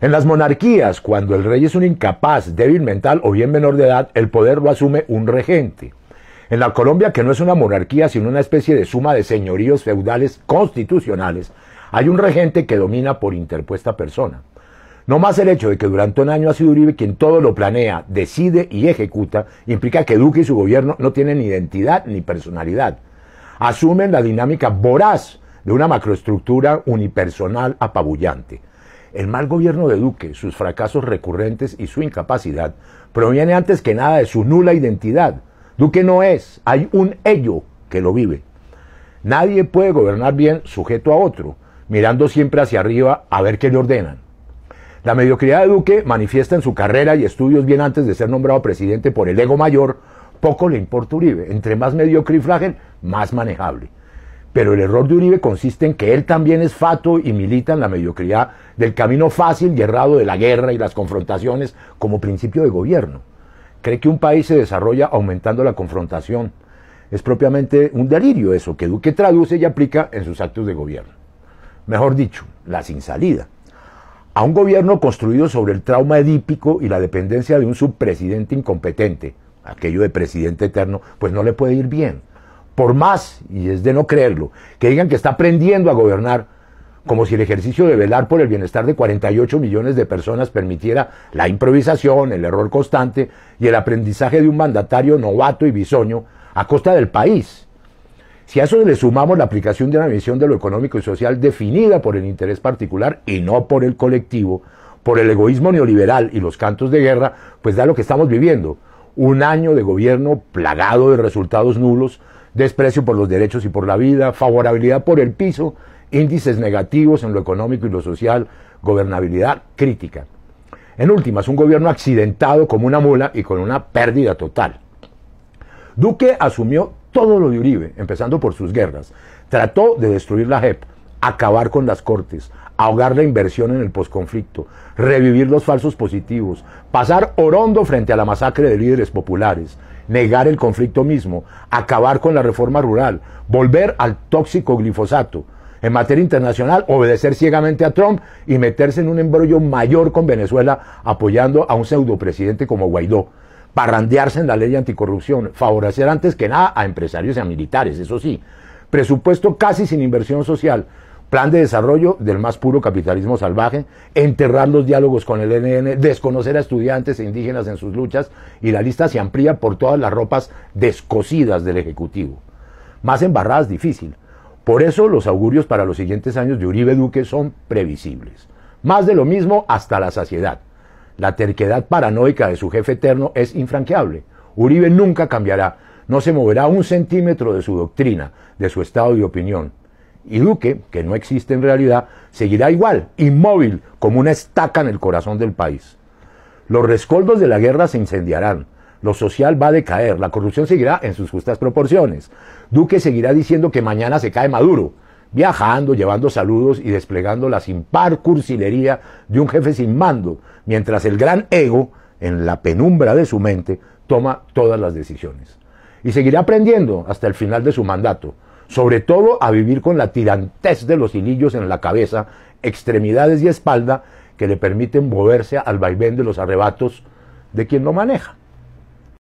En las monarquías, cuando el rey es un incapaz, débil mental o bien menor de edad, el poder lo asume un regente. En la Colombia, que no es una monarquía, sino una especie de suma de señoríos feudales constitucionales, hay un regente que domina por interpuesta persona. No más el hecho de que durante un año ha sido Uribe quien todo lo planea, decide y ejecuta, implica que Duque y su gobierno no tienen identidad ni personalidad. Asumen la dinámica voraz de una macroestructura unipersonal apabullante. El mal gobierno de Duque, sus fracasos recurrentes y su incapacidad proviene antes que nada de su nula identidad. Duque no es, hay un ello que lo vive. Nadie puede gobernar bien sujeto a otro, mirando siempre hacia arriba a ver qué le ordenan. La mediocridad de Duque manifiesta en su carrera y estudios bien antes de ser nombrado presidente por el ego mayor, poco le importa Uribe. Entre más mediocre y más manejable. Pero el error de Uribe consiste en que él también es fato y milita en la mediocridad del camino fácil y errado de la guerra y las confrontaciones como principio de gobierno. Cree que un país se desarrolla aumentando la confrontación. Es propiamente un delirio eso que Duque traduce y aplica en sus actos de gobierno. Mejor dicho, la sin salida. A un gobierno construido sobre el trauma edípico y la dependencia de un subpresidente incompetente, aquello de presidente eterno, pues no le puede ir bien por más, y es de no creerlo, que digan que está aprendiendo a gobernar, como si el ejercicio de velar por el bienestar de 48 millones de personas permitiera la improvisación, el error constante y el aprendizaje de un mandatario novato y bisoño a costa del país. Si a eso le sumamos la aplicación de una visión de lo económico y social definida por el interés particular y no por el colectivo, por el egoísmo neoliberal y los cantos de guerra, pues da lo que estamos viviendo. Un año de gobierno plagado de resultados nulos, desprecio por los derechos y por la vida, favorabilidad por el piso, índices negativos en lo económico y lo social, gobernabilidad crítica. En últimas, un gobierno accidentado como una mula y con una pérdida total. Duque asumió todo lo de Uribe, empezando por sus guerras. Trató de destruir la JEP, acabar con las cortes, ahogar la inversión en el posconflicto, revivir los falsos positivos, pasar orondo frente a la masacre de líderes populares, negar el conflicto mismo, acabar con la reforma rural, volver al tóxico glifosato, en materia internacional, obedecer ciegamente a Trump y meterse en un embrollo mayor con Venezuela apoyando a un pseudopresidente como Guaidó, parrandearse en la ley anticorrupción, favorecer antes que nada a empresarios y a militares, eso sí, presupuesto casi sin inversión social, plan de desarrollo del más puro capitalismo salvaje, enterrar los diálogos con el NN, desconocer a estudiantes e indígenas en sus luchas y la lista se amplía por todas las ropas descosidas del Ejecutivo. Más embarradas difícil. Por eso los augurios para los siguientes años de Uribe Duque son previsibles. Más de lo mismo hasta la saciedad. La terquedad paranoica de su jefe eterno es infranqueable. Uribe nunca cambiará, no se moverá un centímetro de su doctrina, de su estado de opinión, y Duque, que no existe en realidad, seguirá igual, inmóvil, como una estaca en el corazón del país. Los rescoldos de la guerra se incendiarán, lo social va a decaer, la corrupción seguirá en sus justas proporciones. Duque seguirá diciendo que mañana se cae Maduro, viajando, llevando saludos y desplegando la sin par cursilería de un jefe sin mando, mientras el gran ego, en la penumbra de su mente, toma todas las decisiones. Y seguirá aprendiendo hasta el final de su mandato, sobre todo a vivir con la tirantez de los hilillos en la cabeza, extremidades y espalda que le permiten moverse al vaivén de los arrebatos de quien lo maneja.